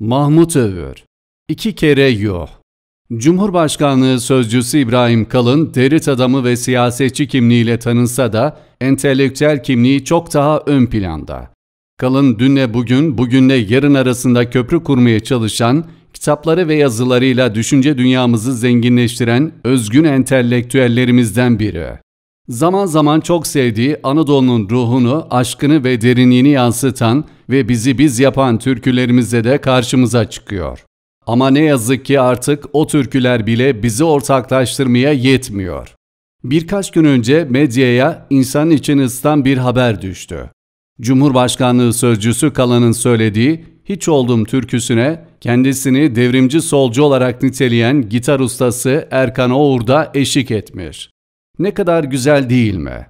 Mahmut övüyor. İki kere yok. Cumhurbaşkanlığı sözcüsü İbrahim Kalın, derit adamı ve siyasetçi kimliğiyle tanınsa da entelektüel kimliği çok daha ön planda. Kalın dünle bugün, bugünle yarın arasında köprü kurmaya çalışan, kitapları ve yazılarıyla düşünce dünyamızı zenginleştiren özgün entelektüellerimizden biri. Zaman zaman çok sevdiği Anadolu'nun ruhunu, aşkını ve derinliğini yansıtan ve bizi biz yapan türkülerimizde de karşımıza çıkıyor. Ama ne yazık ki artık o türküler bile bizi ortaklaştırmaya yetmiyor. Birkaç gün önce medyaya insan için ıslan bir haber düştü. Cumhurbaşkanlığı sözcüsü Kalan'ın söylediği Hiç Oldum türküsüne kendisini devrimci solcu olarak niteleyen gitar ustası Erkan Oğur da eşlik etmiş. Ne kadar güzel değil mi?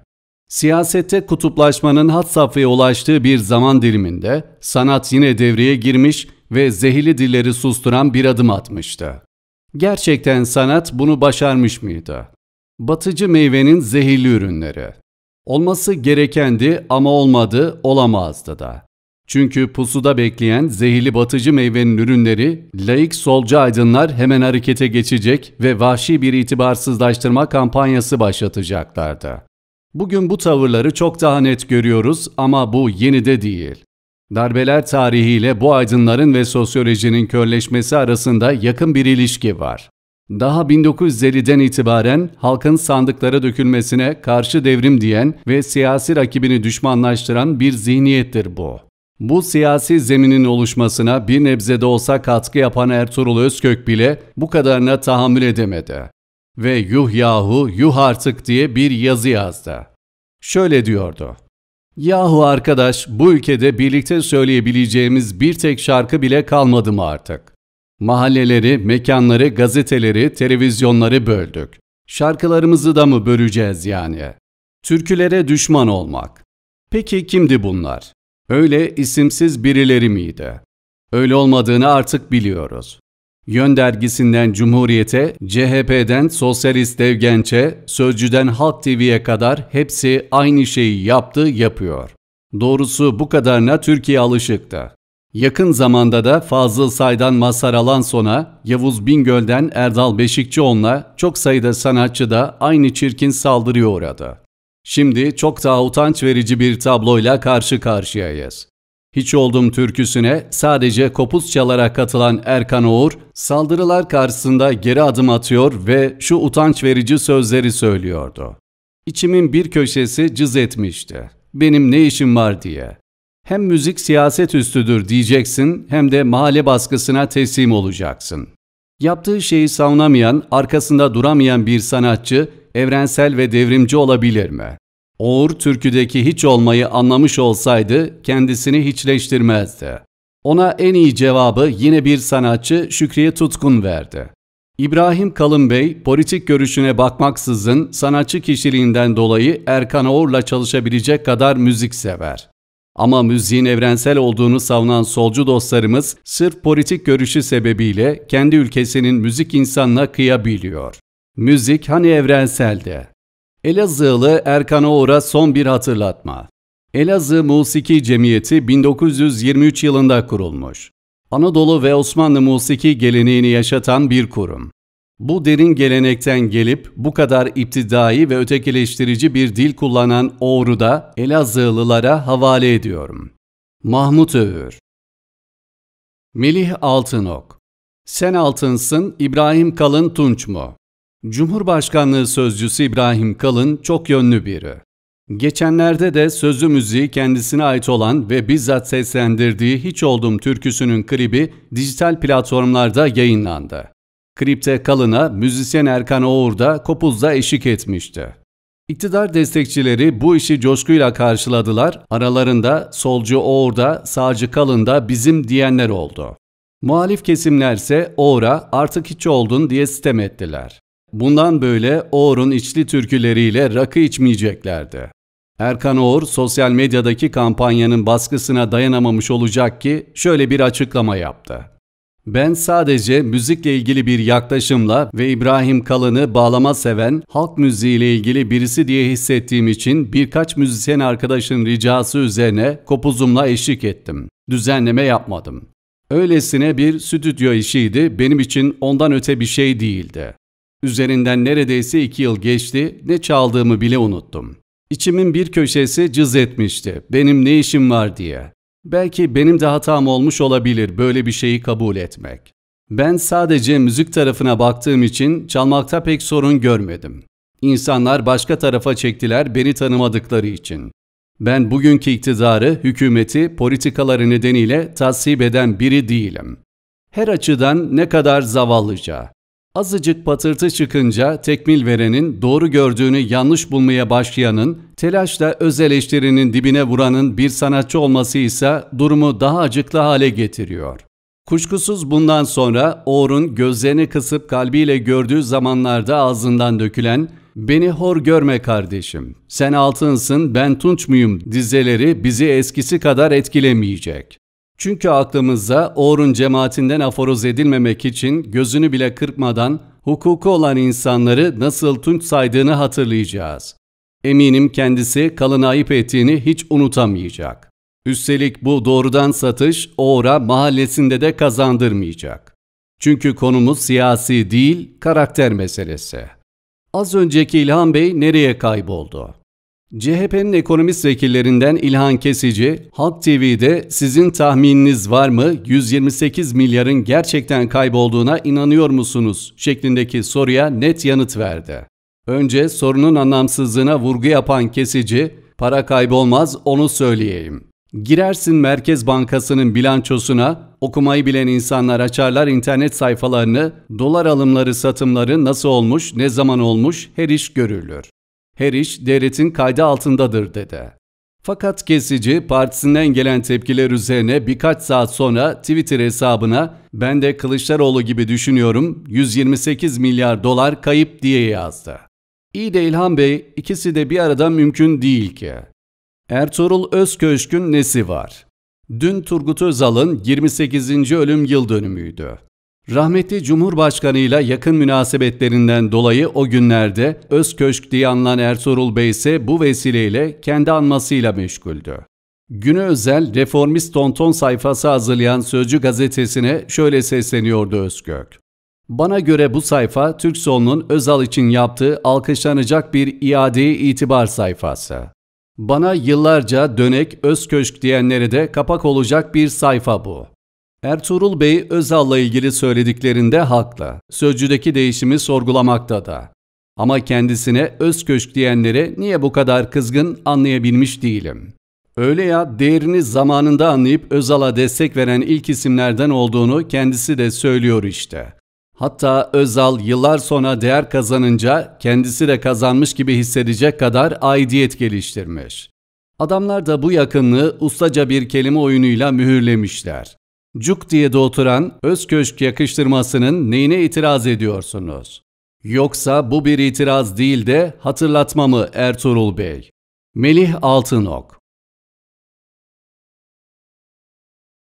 Siyasette kutuplaşmanın hat safhaya ulaştığı bir zaman diliminde sanat yine devreye girmiş ve zehirli dilleri susturan bir adım atmıştı. Gerçekten sanat bunu başarmış mıydı? Batıcı meyvenin zehirli ürünleri. Olması gerekendi ama olmadı, olamazdı da. Çünkü pusuda bekleyen zehirli batıcı meyvenin ürünleri laik solcu aydınlar hemen harekete geçecek ve vahşi bir itibarsızlaştırma kampanyası başlatacaklardı. Bugün bu tavırları çok daha net görüyoruz ama bu yeni de değil. Darbeler tarihiyle bu aydınların ve sosyolojinin körleşmesi arasında yakın bir ilişki var. Daha 1950'den itibaren halkın sandıklara dökülmesine karşı devrim diyen ve siyasi rakibini düşmanlaştıran bir zihniyettir bu. Bu siyasi zeminin oluşmasına bir nebze de olsa katkı yapan Ertuğrul Özkök bile bu kadarına tahammül edemedi. Ve yuh yahu yuh artık diye bir yazı yazdı. Şöyle diyordu. Yahu arkadaş bu ülkede birlikte söyleyebileceğimiz bir tek şarkı bile kalmadı mı artık? Mahalleleri, mekanları, gazeteleri, televizyonları böldük. Şarkılarımızı da mı böleceğiz yani? Türkülere düşman olmak. Peki kimdi bunlar? Öyle isimsiz birileri miydi? Öyle olmadığını artık biliyoruz. Yön dergisinden Cumhuriyet'e, CHP'den Sosyalist Devgençe, Genç'e, Sözcü'den Halk TV'ye kadar hepsi aynı şeyi yaptı, yapıyor. Doğrusu bu kadarına Türkiye alışıktı. Yakın zamanda da Fazıl Say'dan Masar Alanson'a, Yavuz Bingöl'den Erdal Beşikçioğlu'na çok sayıda sanatçı da aynı çirkin saldırıya uğradı. Şimdi çok daha utanç verici bir tabloyla karşı karşıyayız. Hiç oldum türküsüne sadece kopuz çalarak katılan Erkan Oğur, saldırılar karşısında geri adım atıyor ve şu utanç verici sözleri söylüyordu. İçimin bir köşesi cız etmişti. Benim ne işim var diye. Hem müzik siyaset üstüdür diyeceksin hem de mahalle baskısına teslim olacaksın. Yaptığı şeyi savunamayan, arkasında duramayan bir sanatçı evrensel ve devrimci olabilir mi? Oğur türküdeki hiç olmayı anlamış olsaydı kendisini hiçleştirmezdi. Ona en iyi cevabı yine bir sanatçı Şükriye Tutkun verdi. İbrahim Kalın Bey, politik görüşüne bakmaksızın sanatçı kişiliğinden dolayı Erkan Oğur'la çalışabilecek kadar müzik sever. Ama müziğin evrensel olduğunu savunan solcu dostlarımız sırf politik görüşü sebebiyle kendi ülkesinin müzik insanına kıyabiliyor. Müzik hani evrenselde. Elazığlı Erkan Oğur'a son bir hatırlatma. Elazığ Musiki Cemiyeti 1923 yılında kurulmuş. Anadolu ve Osmanlı musiki geleneğini yaşatan bir kurum. Bu derin gelenekten gelip bu kadar iptidai ve ötekileştirici bir dil kullanan Oğur'u da Elazığlılara havale ediyorum. Mahmut Öğür, Melih Altınok Sen Altınsın İbrahim Kalın Tunç mu? Cumhurbaşkanlığı sözcüsü İbrahim Kalın çok yönlü biri. Geçenlerde de sözlü müziği kendisine ait olan ve bizzat seslendirdiği Hiç Oldum türküsünün klibi dijital platformlarda yayınlandı. Klipte Kalın'a müzisyen Erkan Oğur da kopuzda eşlik etmişti. İktidar destekçileri bu işi coşkuyla karşıladılar, aralarında solcu Oğur da, sağcı Kalın da bizim diyenler oldu. Muhalif kesimlerse Oğur'a artık hiç oldun diye sitem ettiler. Bundan böyle Oğur'un içli türküleriyle rakı içmeyeceklerdi. Erkan Oğur sosyal medyadaki kampanyanın baskısına dayanamamış olacak ki şöyle bir açıklama yaptı. Ben sadece müzikle ilgili bir yaklaşımla ve İbrahim Kalın'ı bağlama seven, halk müziğiyle ilgili birisi diye hissettiğim için birkaç müzisyen arkadaşın ricası üzerine kopuzumla eşlik ettim. Düzenleme yapmadım. Öylesine bir stüdyo işiydi, benim için ondan öte bir şey değildi. Üzerinden neredeyse iki yıl geçti, ne çaldığımı bile unuttum. İçimin bir köşesi cız etmişti, benim ne işim var diye. Belki benim de hatam olmuş olabilir böyle bir şeyi kabul etmek. Ben sadece müzik tarafına baktığım için çalmakta pek sorun görmedim. İnsanlar başka tarafa çektiler beni tanımadıkları için. Ben bugünkü iktidarı, hükümeti, politikaları nedeniyle tasvip eden biri değilim. Her açıdan ne kadar zavallıca. Azıcık patırtı çıkınca tekmil verenin, doğru gördüğünü yanlış bulmaya başlayanın, telaşla öz eleştirinin dibine vuranın bir sanatçı olması ise durumu daha acıklı hale getiriyor. Kuşkusuz bundan sonra Oğur'un gözlerini kısıp kalbiyle gördüğü zamanlarda ağzından dökülen ''Beni hor görme kardeşim, sen altınsın ben tunç muyum?'' dizeleri bizi eskisi kadar etkilemeyecek. Çünkü aklımızda Oğrun cemaatinden aforoz edilmemek için gözünü bile kırpmadan hukuku olan insanları nasıl tunç saydığını hatırlayacağız. Eminim kendisi kalın ayıp ettiğini hiç unutamayacak. Üstelik bu doğrudan satış Oğra mahallesinde de kazandırmayacak. Çünkü konumuz siyasi değil, karakter meselesi. Az önceki İlhan Bey nereye kayboldu? CHP'nin ekonomist vekillerinden İlhan Kesici, Halk TV'de sizin tahmininiz var mı 128 milyarın gerçekten kaybolduğuna inanıyor musunuz şeklindeki soruya net yanıt verdi. Önce sorunun anlamsızlığına vurgu yapan Kesici, para kaybolmaz onu söyleyeyim. Girersin Merkez Bankası'nın bilançosuna, okumayı bilen insanlar açarlar internet sayfalarını, dolar alımları satımları nasıl olmuş, ne zaman olmuş her iş görülür her iş devletin kaydı altındadır dedi. Fakat kesici partisinden gelen tepkiler üzerine birkaç saat sonra Twitter hesabına ben de Kılıçdaroğlu gibi düşünüyorum 128 milyar dolar kayıp diye yazdı. İyi de İlhan Bey ikisi de bir arada mümkün değil ki. Ertuğrul Özköşk'ün nesi var? Dün Turgut Özal'ın 28. ölüm yıl dönümüydü. Rahmetli Cumhurbaşkanıyla yakın münasebetlerinden dolayı o günlerde Özköşk diye anılan Ertuğrul Bey ise bu vesileyle kendi anmasıyla meşguldü. Günü özel reformist tonton sayfası hazırlayan Sözcü gazetesine şöyle sesleniyordu Özkök. Bana göre bu sayfa Türk solunun Özal için yaptığı alkışlanacak bir iade itibar sayfası. Bana yıllarca dönek Özköşk diyenlere de kapak olacak bir sayfa bu.'' Ertuğrul Bey Özal'la ilgili söylediklerinde haklı. Sözcüdeki değişimi sorgulamakta da. Ama kendisine Özköşk diyenlere niye bu kadar kızgın anlayabilmiş değilim. Öyle ya değerini zamanında anlayıp Özal'a destek veren ilk isimlerden olduğunu kendisi de söylüyor işte. Hatta Özal yıllar sonra değer kazanınca kendisi de kazanmış gibi hissedecek kadar aidiyet geliştirmiş. Adamlar da bu yakınlığı ustaca bir kelime oyunuyla mühürlemişler. Cuk diye de oturan köşk yakıştırmasının neyine itiraz ediyorsunuz? Yoksa bu bir itiraz değil de hatırlatma mı Ertuğrul Bey? Melih Altınok